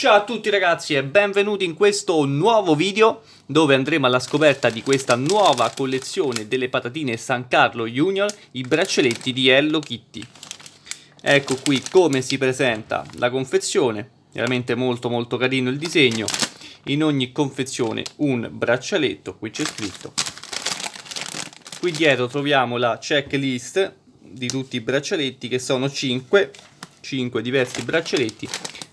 Ciao a tutti ragazzi e benvenuti in questo nuovo video dove andremo alla scoperta di questa nuova collezione delle patatine San Carlo Junior, i braccialetti di Hello Kitty. Ecco qui come si presenta la confezione, veramente molto molto carino il disegno, in ogni confezione un braccialetto, qui c'è scritto. Qui dietro troviamo la checklist di tutti i braccialetti che sono 5, 5 diversi braccialetti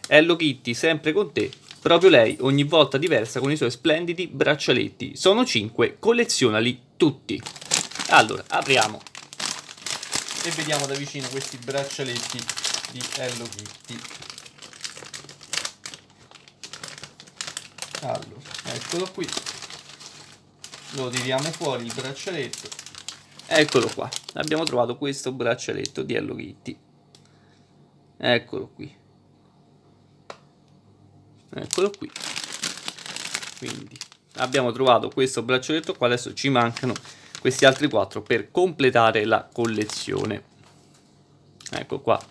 Hello Kitty, sempre con te. Proprio lei, ogni volta diversa con i suoi splendidi braccialetti. Sono 5, collezionali tutti. Allora, apriamo e vediamo da vicino questi braccialetti di Hello Kitty. Allora, eccolo qui. Lo tiriamo fuori il braccialetto. Eccolo qua. Abbiamo trovato questo braccialetto di Hello Kitty. Eccolo qui eccolo qui quindi abbiamo trovato questo braccioletto qua adesso ci mancano questi altri quattro per completare la collezione ecco qua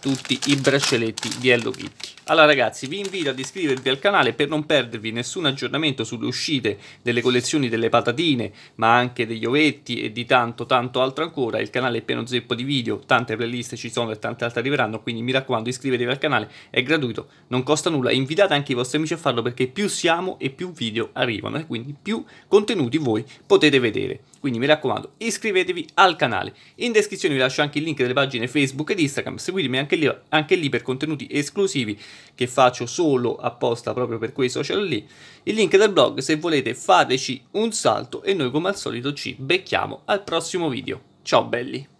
tutti i braccialetti di Hello Kitty allora ragazzi vi invito ad iscrivervi al canale per non perdervi nessun aggiornamento sulle uscite delle collezioni delle patatine ma anche degli ovetti e di tanto tanto altro ancora. Il canale è pieno zeppo di video, tante playlist ci sono e tante altre arriveranno quindi mi raccomando iscrivetevi al canale, è gratuito, non costa nulla. Invitate anche i vostri amici a farlo perché più siamo e più video arrivano e quindi più contenuti voi potete vedere. Quindi mi raccomando, iscrivetevi al canale. In descrizione vi lascio anche il link delle pagine Facebook ed Instagram, seguitemi anche lì, anche lì per contenuti esclusivi che faccio solo apposta proprio per quei social lì. Il link del blog se volete fateci un salto e noi come al solito ci becchiamo al prossimo video. Ciao belli!